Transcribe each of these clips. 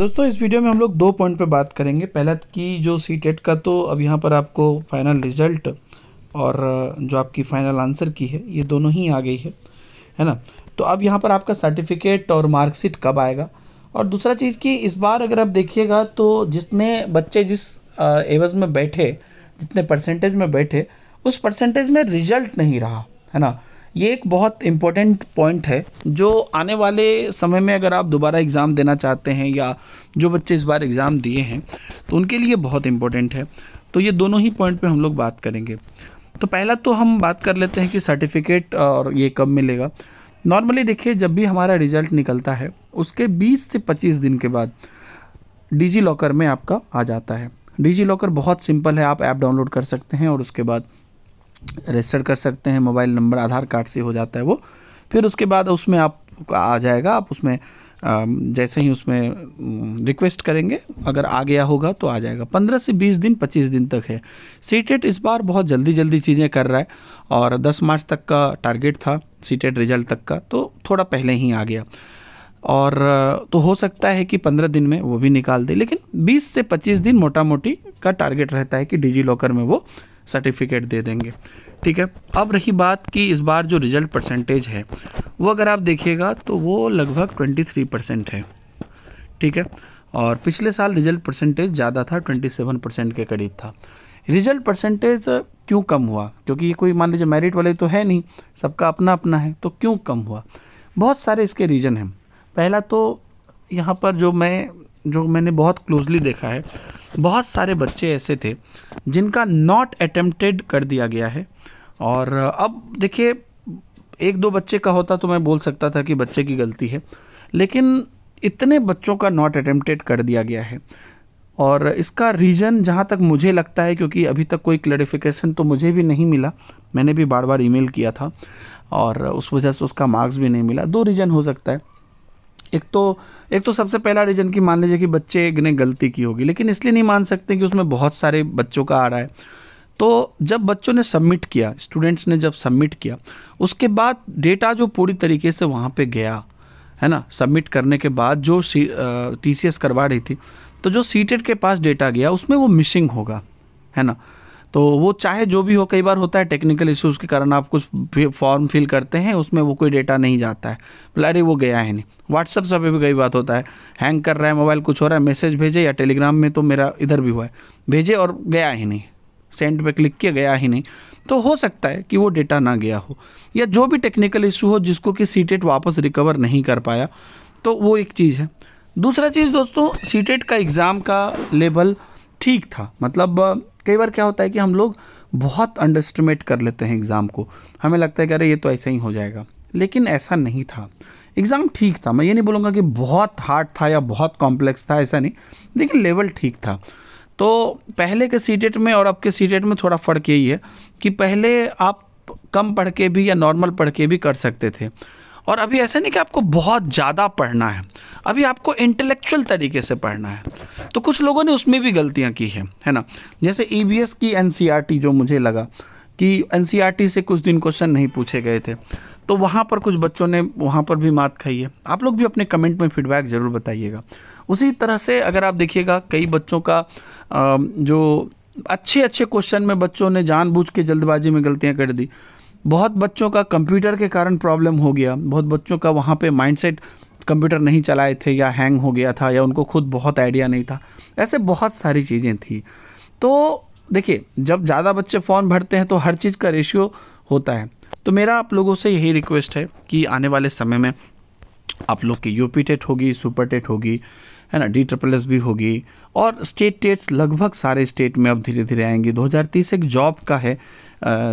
दोस्तों इस वीडियो में हम लोग दो पॉइंट पर बात करेंगे पहला कि जो सी टेट e का तो अब यहाँ पर आपको फाइनल रिजल्ट और जो आपकी फाइनल आंसर की है ये दोनों ही आ गई है है ना तो अब यहाँ पर आपका सर्टिफिकेट और मार्कशीट कब आएगा और दूसरा चीज़ कि इस बार अगर आप देखिएगा तो जितने बच्चे जिस एवज में बैठे जितने परसेंटेज में बैठे उस परसेंटेज में रिजल्ट नहीं रहा है ना ये एक बहुत इम्पोर्टेंट पॉइंट है जो आने वाले समय में अगर आप दोबारा एग्ज़ाम देना चाहते हैं या जो बच्चे इस बार एग्ज़ाम दिए हैं तो उनके लिए बहुत इम्पोर्टेंट है तो ये दोनों ही पॉइंट पे हम लोग बात करेंगे तो पहला तो हम बात कर लेते हैं कि सर्टिफिकेट और ये कब मिलेगा नॉर्मली देखिए जब भी हमारा रिजल्ट निकलता है उसके 20 से 25 दिन के बाद डिजी लॉकर में आपका आ जाता है डिजी लॉकर बहुत सिंपल है आप ऐप डाउनलोड कर सकते हैं और उसके बाद रजिस्टर कर सकते हैं मोबाइल नंबर आधार कार्ड से हो जाता है वो फिर उसके बाद उसमें आप आ जाएगा आप उसमें जैसे ही उसमें रिक्वेस्ट करेंगे अगर आ गया होगा तो आ जाएगा पंद्रह से बीस दिन पच्चीस दिन तक है सीटेट e इस बार बहुत जल्दी जल्दी चीज़ें कर रहा है और दस मार्च तक का टारगेट था सीटेट e रिजल्ट तक का तो थोड़ा पहले ही आ गया और तो हो सकता है कि पंद्रह दिन में वो भी निकाल दे लेकिन बीस से पच्चीस दिन मोटा मोटी का टारगेट रहता है कि डिजी लॉकर में वो सर्टिफिकेट दे देंगे ठीक है अब रही बात कि इस बार जो रिजल्ट परसेंटेज है वो अगर आप देखिएगा तो वो लगभग 23 परसेंट है ठीक है और पिछले साल रिजल्ट परसेंटेज ज़्यादा था 27 परसेंट के करीब था रिजल्ट परसेंटेज क्यों कम हुआ क्योंकि ये कोई मान लीजिए मेरिट वाले तो है नहीं सबका अपना अपना है तो क्यों कम हुआ बहुत सारे इसके रीज़न हैं पहला तो यहाँ पर जो मैं जो मैंने बहुत क्लोजली देखा है बहुत सारे बच्चे ऐसे थे जिनका नॉट अटेम्प्टेड कर दिया गया है और अब देखिए एक दो बच्चे का होता तो मैं बोल सकता था कि बच्चे की गलती है लेकिन इतने बच्चों का नॉट अटेम्प्टेड कर दिया गया है और इसका रीज़न जहाँ तक मुझे लगता है क्योंकि अभी तक कोई क्लैरिफिकेशन तो मुझे भी नहीं मिला मैंने भी बार बार ईमेल किया था और उस वजह से उसका मार्क्स भी नहीं मिला दो रीज़न हो सकता है एक तो एक तो सबसे पहला रीज़न कि मान लीजिए कि बच्चे ने गलती की होगी लेकिन इसलिए नहीं मान सकते कि उसमें बहुत सारे बच्चों का आ रहा है तो जब बच्चों ने सबमिट किया स्टूडेंट्स ने जब सबमिट किया उसके बाद डेटा जो पूरी तरीके से वहाँ पे गया है ना सबमिट करने के बाद जो टी सी करवा रही थी तो जो सीटेड e के पास डेटा गया उसमें वो मिसिंग होगा है ना तो वो चाहे जो भी हो कई बार होता है टेक्निकल इश्यूज़ के कारण आप कुछ फॉर्म फिल करते हैं उसमें वो कोई डेटा नहीं जाता है बोला अरे वो गया है नहीं व्हाट्सअप से भी कई बात होता है हैंग कर रहा है मोबाइल कुछ हो रहा है मैसेज भेजे या टेलीग्राम में तो मेरा इधर भी हुआ है भेजे और गया ही नहीं सेंड पे क्लिक किया गया ही नहीं तो हो सकता है कि वो डेटा ना गया हो या जो भी टेक्निकल इशू हो जिसको कि सीटेट वापस रिकवर नहीं कर पाया तो वो एक चीज़ है दूसरा चीज़ दोस्तों सीटेट का एग्ज़ाम का लेवल ठीक था मतलब कई बार क्या होता है कि हम लोग बहुत अंडरस्टिमेट कर लेते हैं एग्ज़ाम को हमें लगता है कि अरे ये तो ऐसा ही हो जाएगा लेकिन ऐसा नहीं था एग्ज़ाम ठीक था मैं ये नहीं बोलूँगा कि बहुत हार्ड था या बहुत कॉम्प्लेक्स था ऐसा नहीं लेकिन लेवल ठीक था तो पहले के सी में और अब के सी में थोड़ा फ़र्क यही है कि पहले आप कम पढ़ के भी या नॉर्मल पढ़ के भी कर सकते थे और अभी ऐसा नहीं कि आपको बहुत ज़्यादा पढ़ना है अभी आपको इंटेलेक्चुअल तरीके से पढ़ना है तो कुछ लोगों ने उसमें भी गलतियाँ की हैं है ना जैसे ई e की एन e जो मुझे लगा कि एन e से कुछ दिन क्वेश्चन नहीं पूछे गए थे तो वहाँ पर कुछ बच्चों ने वहाँ पर भी मात खाई है आप लोग भी अपने कमेंट में फीडबैक ज़रूर बताइएगा उसी तरह से अगर आप देखिएगा कई बच्चों का जो अच्छे अच्छे क्वेश्चन में बच्चों ने जानबूझ के जल्दबाजी में गलतियाँ कर दी बहुत बच्चों का कंप्यूटर के कारण प्रॉब्लम हो गया बहुत बच्चों का वहाँ पे माइंडसेट कंप्यूटर नहीं चलाए थे या हैंग हो गया था या उनको खुद बहुत आइडिया नहीं था ऐसे बहुत सारी चीज़ें थी तो देखिए जब ज़्यादा बच्चे फॉर्म भरते हैं तो हर चीज़ का रेशियो होता है तो मेरा आप लोगों से यही रिक्वेस्ट है कि आने वाले समय में आप लोग की यूपी टेट होगी सुपर टेट होगी है ना डी ट्रिपल एस भी होगी और स्टेट टेट्स लगभग सारे स्टेट में अब धीरे धीरे आएंगी 2030 एक जॉब का है आ,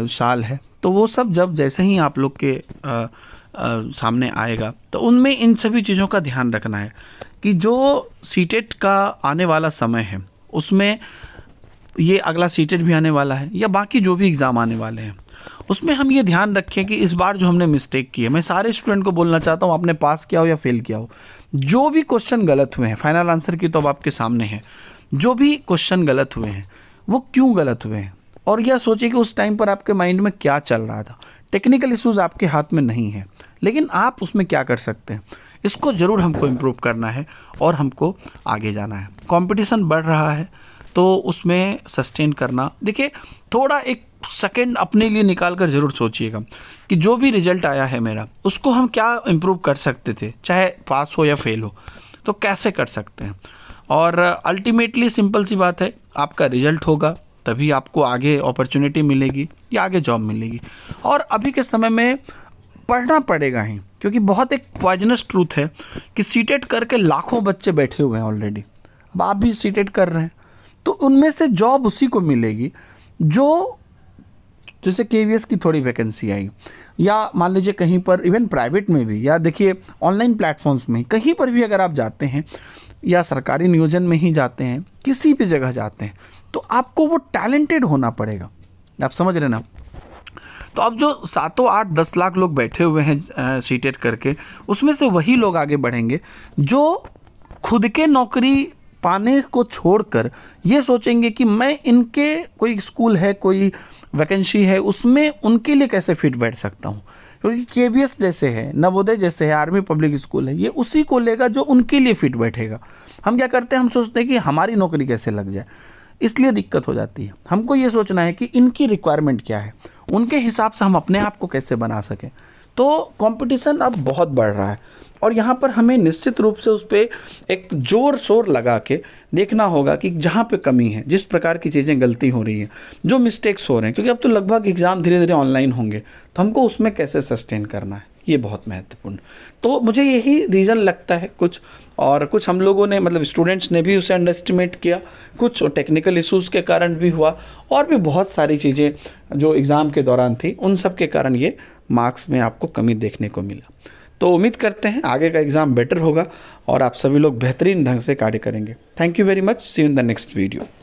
साल है तो वो सब जब जैसे ही आप लोग के आ, आ, सामने आएगा तो उनमें इन सभी चीज़ों का ध्यान रखना है कि जो सीटेट का आने वाला समय है उसमें ये अगला सीटेट भी आने वाला है या बाकी जो भी एग्ज़ाम आने वाले हैं उसमें हम ये ध्यान रखें कि इस बार जो हमने मिस्टेक की है मैं सारे स्टूडेंट को बोलना चाहता हूँ आपने पास किया हो या फेल किया हो जो भी क्वेश्चन गलत हुए हैं फाइनल आंसर की तो अब आपके सामने है जो भी क्वेश्चन गलत हुए हैं वो क्यों गलत हुए हैं और यह सोचिए कि उस टाइम पर आपके माइंड में क्या चल रहा था टेक्निकल इश्यूज़ आपके हाथ में नहीं है लेकिन आप उसमें क्या कर सकते हैं इसको ज़रूर हमको इम्प्रूव करना है और हमको आगे जाना है कंपटीशन बढ़ रहा है तो उसमें सस्टेन करना देखिए थोड़ा एक सेकेंड अपने लिए निकाल कर ज़रूर सोचिएगा कि जो भी रिजल्ट आया है मेरा उसको हम क्या इम्प्रूव कर सकते थे चाहे पास हो या फेल हो तो कैसे कर सकते हैं और अल्टीमेटली सिंपल सी बात है आपका रिजल्ट होगा तभी आपको आगे अपॉर्चुनिटी मिलेगी या आगे जॉब मिलेगी और अभी के समय में पढ़ना पड़ेगा ही क्योंकि बहुत एक पॉइजनस ट्रूथ है कि सीटेट करके लाखों बच्चे बैठे हुए हैं ऑलरेडी अब आप भी सीटेट कर रहे हैं तो उनमें से जॉब उसी को मिलेगी जो जैसे के की थोड़ी वैकेंसी आई या मान लीजिए कहीं पर इवन प्राइवेट में भी या देखिए ऑनलाइन प्लेटफॉर्म्स में कहीं पर भी अगर आप जाते हैं या सरकारी नियोजन में ही जाते हैं किसी भी जगह जाते हैं तो आपको वो टैलेंटेड होना पड़ेगा आप समझ रहे ना तो अब जो सातों आठ दस लाख लोग बैठे हुए हैं सीटेट करके उसमें से वही लोग आगे बढ़ेंगे जो खुद के नौकरी पाने को छोड़कर ये सोचेंगे कि मैं इनके कोई स्कूल है कोई वैकेंसी है उसमें उनके लिए कैसे फिट बैठ सकता हूँ क्योंकि के बी एस जैसे है नवोदय जैसे है आर्मी पब्लिक स्कूल है ये उसी को लेगा जो उनके लिए फिट बैठेगा हम क्या करते हैं हम सोचते हैं कि हमारी नौकरी कैसे लग जाए इसलिए दिक्कत हो जाती है हमको ये सोचना है कि इनकी रिक्वायरमेंट क्या है उनके हिसाब से हम अपने आप को कैसे बना सकें तो कंपटीशन अब बहुत बढ़ रहा है और यहाँ पर हमें निश्चित रूप से उस पर एक जोर शोर लगा के देखना होगा कि जहाँ पे कमी है जिस प्रकार की चीज़ें गलती हो रही हैं जो मिस्टेक्स हो रहे हैं क्योंकि अब तो लगभग एग्ज़ाम धीरे धीरे ऑनलाइन होंगे तो हमको उसमें कैसे सस्टेन करना है ये बहुत महत्वपूर्ण तो मुझे यही रीज़न लगता है कुछ और कुछ हम लोगों ने मतलब स्टूडेंट्स ने भी उसे अंडरस्टिमेट किया कुछ टेक्निकल इशूज़ के कारण भी हुआ और भी बहुत सारी चीज़ें जो एग्ज़ाम के दौरान थी उन सब के कारण ये मार्क्स में आपको कमी देखने को मिला तो उम्मीद करते हैं आगे का एग्ज़ाम बेटर होगा और आप सभी लोग बेहतरीन ढंग से कार्य करेंगे thank you very much see in the next video